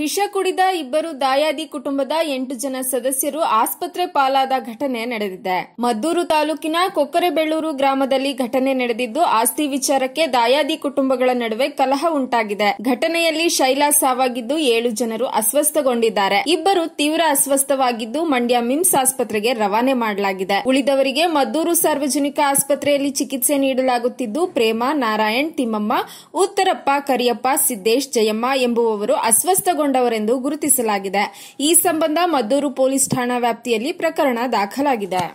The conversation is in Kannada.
ವಿಷ ಕುಡಿದ ಇಬ್ಬರು ದಾಯಾದಿ ಕುಟುಂಬದ ಎಂಟು ಜನ ಸದಸ್ಯರು ಆಸ್ಪತ್ರೆ ಪಾಲಾದ ಘಟನೆ ನಡೆದಿದೆ ಮದ್ದೂರು ತಾಲೂಕಿನ ಕೊಕ್ಕರೆಬೆಳ್ಳೂರು ಗ್ರಾಮದಲ್ಲಿ ಘಟನೆ ನಡೆದಿದ್ದು ಆಸ್ತಿ ವಿಚಾರಕ್ಕೆ ದಾಯಾದಿ ಕುಟುಂಬಗಳ ನಡುವೆ ಕಲಹ ಉಂಟಾಗಿದೆ ಘಟನೆಯಲ್ಲಿ ಶೈಲಾ ಸಾವಾಗಿದ್ದು ಏಳು ಜನರು ಅಸ್ವಸ್ಥಗೊಂಡಿದ್ದಾರೆ ಇಬ್ಬರು ತೀವ್ರ ಅಸ್ವಸ್ಥವಾಗಿದ್ದು ಮಂಡ್ಯ ಮಿಮ್ಸ್ ಆಸ್ಪತ್ರೆಗೆ ರವಾನೆ ಮಾಡಲಾಗಿದೆ ಉಳಿದವರಿಗೆ ಮದ್ದೂರು ಸಾರ್ವಜನಿಕ ಆಸ್ಪತ್ರೆಯಲ್ಲಿ ಚಿಕಿತ್ಸೆ ನೀಡಲಾಗುತ್ತಿದ್ದು ಪ್ರೇಮ ನಾರಾಯಣ್ ತಿಮ್ಮಮ್ಮ ಉತ್ತರಪ್ಪ ಕರಿಯಪ್ಪ ಸಿದ್ದೇಶ್ ಜಯಮ್ಮ ಎಂಬುವವರು ಅಸ್ವಸ್ಥಗೊಂಡ ಪಾಲ್ಗೊಂಡವರೆಂದು ಗುರುತಿಸಲಾಗಿದೆ ಈ ಸಂಬಂಧ ಮದ್ದೂರು ಪೊಲೀಸ್ ಠಾಣಾ ವ್ಯಾಪ್ತಿಯಲ್ಲಿ ಪ್ರಕರಣ ದಾಖಲಾಗಿದೆ